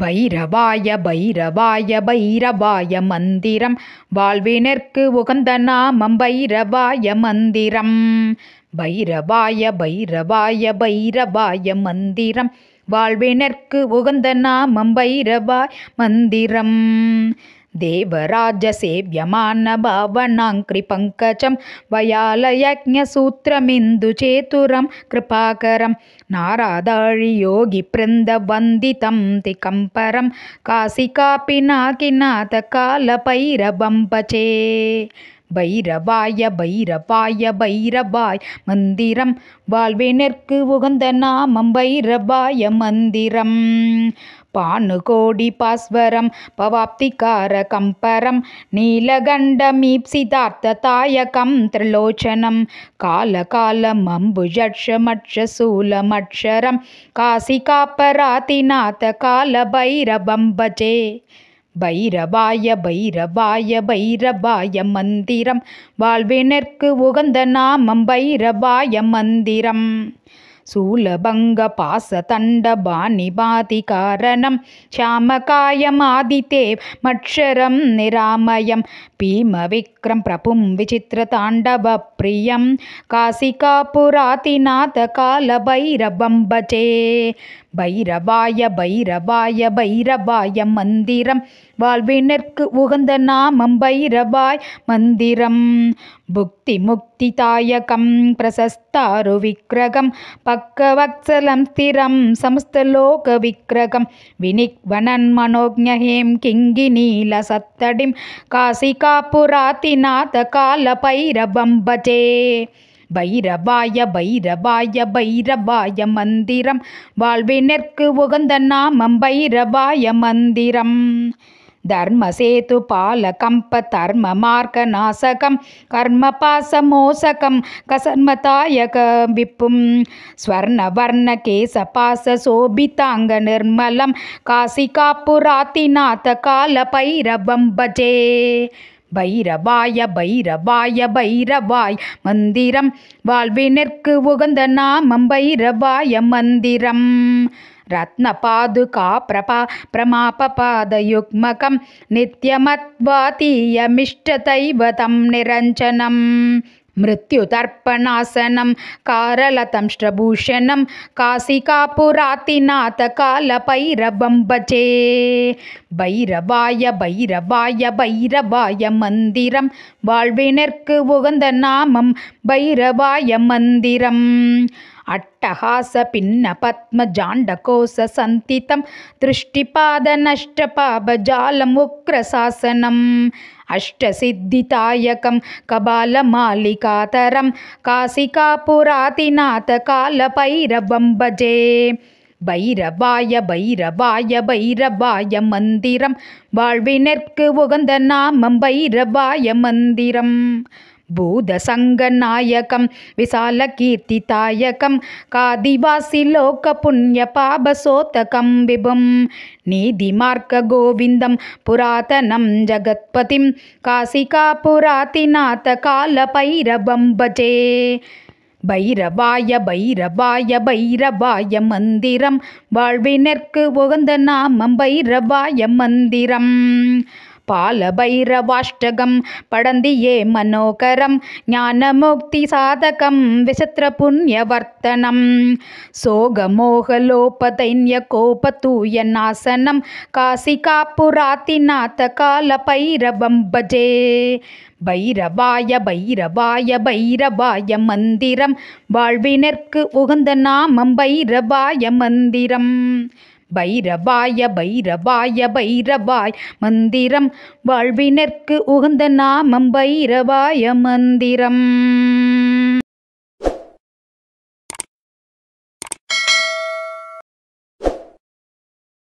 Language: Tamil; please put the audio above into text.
பைரவாய பைரவாய பைரவாய மந்திரம் வாழ்வினர்க்கு உகந்த நாமம் பைரவாய மந்திரம் பைரவாய பைரவாய பைரவாய மந்திரம் வாழ்வினர்க்கு உகந்த நாமம் பைரவாய் மந்திரம் देवराजसेव्यमानभावनाङ्कृपङ्कजं वयालयज्ञसूत्रमिन्दुचेतुरं कृपाकरं नारादाळियोगिवृन्दवन्दितं तिकं परं काशिकापिनाकिनाथकालभैरवं भजे பைரவாய பைரவாய பைரவாய் மந்திரம் வாழ்வினர்க்கு உகந்த நாமம் பைரவாய மந்திரம் பானு கோடி பாஸ்வரம் பானுகோடிபாஸ்வரம் பவாப்திகாரகம் பரம் தாயகம் திரிலோச்சனம் கால காலம் காசி காப்பராத்திநாத கால பைரபம்பஜே பைரவாய பைரவாய பைரவாய மந்திரம் வாழ்வினர்க்கு உகந்த நாமம் பைரவாய மந்திரம் சூலபங்க பாச தண்ட பாணி காரணம் சாமகாயம் ஆதிதேவ் மட்சரம் நிராமயம் பீமவிக் चक्रं प्रपुं विचित्रताण्डवप्रियं काशिका पुरातिनाथ कालभैरवं बचे भैरवाय भैरवाय भैरवाय मन्दिरं भुक्तिमुक्तिदायकं भैरवायुक्तिमुक्तितायकं प्रशस्तारुविक्रगं पक्कवत्सलं स्थिरं समस्तलोकविक्रगं विनिक् वनन्मनोज्ञडिं कासिकापुराति ಭೋಲಿನಾಥ ಕಾಲ ಪೈರಬಂಬಜೇ பைரபாய பைரபாய பைரபாய மந்திரம் வாழ்வினர்க்கு உகந்த நாமம் பைரபாய மந்திரம் தர்ம சேது பால கம்ப தர்ம மார்க்க நாசகம் கர்ம பாச மோசகம் கசர்மதாயக விப்பும் ஸ்வர்ண வர்ண கேச பாச சோபிதாங்க நிர்மலம் காசி காப்புராத்திநாத கால பைரபம் பஜே பைரவாய பைரவாய பைரவாய் மந்திரம் வாழ்வினர்க்கு உகந்த நாமம் பைரவாய மந்திரம் ரத்ன பாதுகா பிரபா பிரமாபபாதயுக்மகம் நித்தியமத்வாதீயமிஷ்ட தைவதம் நிரஞ்சனம் मृत्युतर्पणासनं कारलतंष्टभूषणं कासिकापुरातिनाथकालभैरवं भजे பைரவாய பைரவாய பைரவாய மந்திரம் வாழ்வினர்க்கு உகந்த நாமம் பைரவாய மந்திரம் அட்டகாச பின்ன பத்ம ஜாண்ட ஜாண்டகோச சந்தித்தம் திருஷ்டிபாத நஷ்டபாப ஜாலம் உக்ரசாசனம் अष्टसिद्धितायकं कबालमालिकातरं कासिकापुरातिनाथकालभैरवं பஜே பைரவாய பைரவாய பைரவாய மந்திரம் வாழ்வினர்க்கு உகந்த நாமம் பைரவாய மந்திரம் భూతసంగనాయకం విశాలకీర్తితాయకం కాదివాసిలోకపుణ్యపాపసోతకం విభుం నీతిమార్గగోవిందం పురాతనం జగత్పతిం కాళపైరవం భజే பைரவாய பைரவாய பைரவாய மந்திரம் வாழ்வினர்க்கு உகந்த நாமம் பைரவாய மந்திரம் பாலபைரவாஷ்டகம் படந்தியே மனோகரம் ஞானமுக்தி சாதகம் விசித்திர புண்ணியவர்த்தனம் சோகமோகலோபதைன்ய கோபதூய நாசனம் காசிகாப்புராத்திநாத கால பைரவம் பஜே பைரவாய பைரவாய பைரவாய மந்திரம் வாழ்வினர்க்கு உகந்த நாமம் பைரவாய மந்திரம் பைரவாய பைரவாய பைரவாய் மந்திரம் வாழ்வினர்க்கு உகந்த நாமம் பைரவாய மந்திரம்